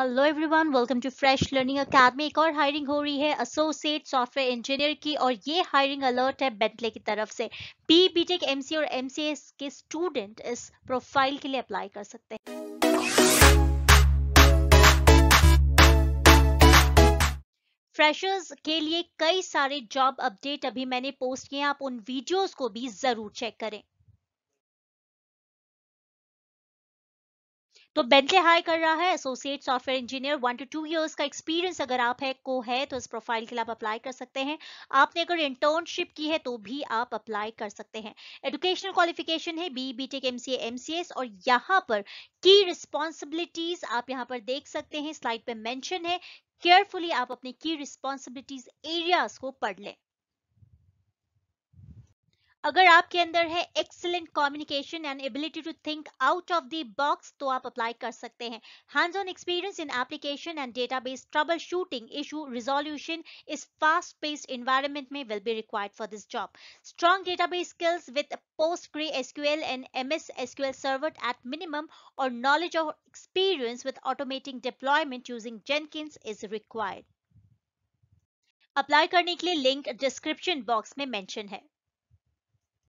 hello everyone welcome to fresh learning academy एक और hiring हो रही है एसोसिएट सॉफ्टवेयर इंजीनियर की और ये हायरिंग अलर्ट है बेंटले की तरफ से बी बीटेक एमसी और एमसीएस के स्टूडेंट इस प्रोफाइल के लिए अप्लाई कर सकते हैं फ्रेशर्स के लिए कई सारे जॉब अपडेट अभी मैंने पोस्ट किए हैं आप उन वीडियोस को भी जरूर चेक करें तो बेंटले हाई कर रहा है associate software engineer one to two years का एक्सपीरियंस अगर आप है को है तो इस प्रोफाइल के लिए आप अप्लाई कर सकते हैं आपने अगर इंटर्नशिप की है तो भी आप अप्लाई कर सकते हैं एजुकेशनल क्वालिफिकेशन है बी बी टेक एम और यहाँ पर की रिस्पॉन्सिबिलिटीज आप यहाँ पर देख सकते हैं स्लाइड पे मैंशन है केयरफुली आप अपनी की रिस्पॉन्सिबिलिटीज एरियाज को पढ़ लें अगर आपके अंदर है excellent communication and ability to think out of the box तो आप अप्लाई कर सकते हैं hands on experience in application and database troubleshooting issue resolution इस फास्ट पेस्ड इन्वायरमेंट में will be required for this job strong database skills with post PostgreSQL and MS SQL server at minimum और knowledge of experience with automating deployment using Jenkins is required apply करने के लिए link description box में mention है